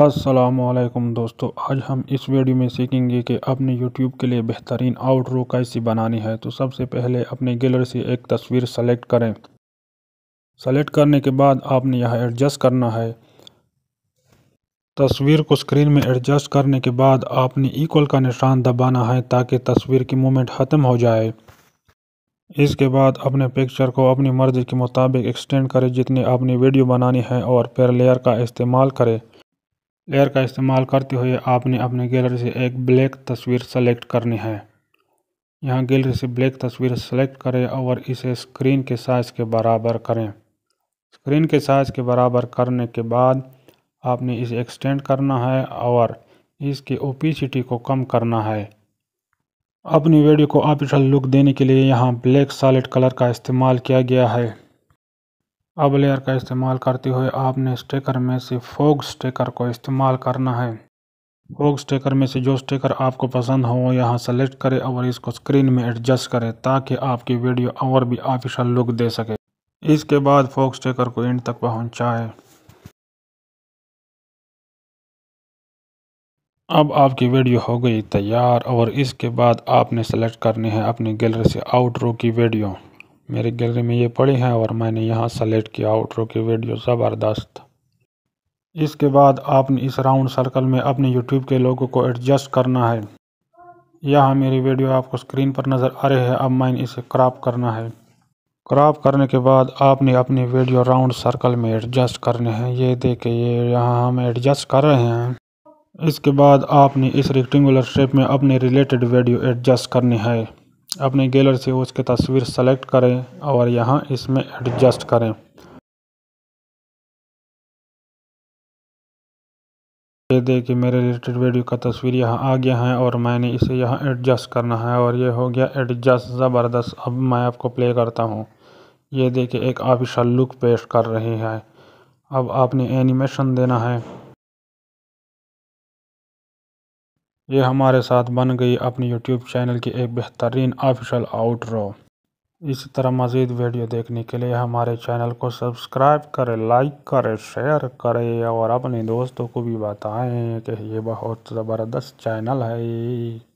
असलम दोस्तों आज हम इस वीडियो में सीखेंगे कि अपने YouTube के लिए बेहतरीन आउटरो कैसी बनानी है तो सबसे पहले अपने गैलरी से एक तस्वीर सेलेक्ट करें सेलेक्ट करने के बाद आपने यह एडजस्ट करना है तस्वीर को स्क्रीन में एडजस्ट करने के बाद आपने इक्वल का निशान दबाना है ताकि तस्वीर की मूवमेंट ख़त्म हो जाए इसके बाद अपने पिक्चर को अपनी मर्ज़ी के मुताबिक एक्सटेंड करें जितनी आपने वीडियो बनानी है और पेर लेयर का इस्तेमाल करें लेयर का इस्तेमाल करते हुए आपने अपने गैलरी से एक ब्लैक तस्वीर सेलेक्ट करनी है यहाँ गैलरी से ब्लैक तस्वीर सेलेक्ट करें और इसे स्क्रीन के साइज़ के बराबर करें स्क्रीन के साइज़ के बराबर करने के बाद आपने इसे एक्सटेंड करना है और इसके ओपीसिटी को कम करना है अपनी वीडियो को ऑफिशल लुक देने के लिए यहाँ ब्लैक सॉलिड कलर का इस्तेमाल किया गया है अब लेयर का इस्तेमाल करते हुए आपने स्टेकर में से फोग स्टेकर को इस्तेमाल करना है फोग स्टेकर में से जो स्टेकर आपको पसंद हो यहाँ सेलेक्ट करें और इसको स्क्रीन में एडजस्ट करें ताकि आपकी वीडियो और भी ऑफिशल लुक दे सके इसके बाद फोग स्टेकर को एंड तक पहुँचाए अब आपकी वीडियो हो गई तैयार और इसके बाद आपने सेलेक्ट करनी है अपनी गैलरी से आउटरो की वीडियो मेरी गैलरी में ये पड़ी हैं और मैंने यहाँ सेलेक्ट किया आउटरो की वीडियो ज़बरदस्त इसके बाद आपने इस राउंड सर्कल में अपने यूट्यूब के लोगों को एडजस्ट करना है यहाँ मेरी वीडियो आपको स्क्रीन पर नज़र आ रही है अब मैंने इसे क्रॉप करना है क्रॉप करने के बाद आपने अपनी वीडियो राउंड सर्कल में एडजस्ट करने हैं ये देखे ये यहाँ हम एडजस्ट कर रहे हैं इसके बाद आपने इस रेक्टेंगुलर शेप में अपने रिलेटेड वीडियो एडजस्ट करनी है अपनी गैलरी से उसकी तस्वीर सेलेक्ट करें और यहाँ इसमें एडजस्ट करें ये देखिए मेरे रिलेटेड वीडियो का तस्वीर यहाँ आ गया है और मैंने इसे यहाँ एडजस्ट करना है और ये हो गया एडजस्ट ज़बरदस्त अब मैं आपको प्ले करता हूँ ये देखिए एक आफिशल लुक पेश कर रही है अब आपने एनिमेशन देना है ये हमारे साथ बन गई अपनी यूट्यूब चैनल की एक बेहतरीन ऑफिशियल आउटरो इस तरह मज़ीद वीडियो देखने के लिए हमारे चैनल को सब्सक्राइब करें लाइक करें शेयर करें और अपने दोस्तों को भी बताएं कि ये बहुत ज़बरदस्त चैनल है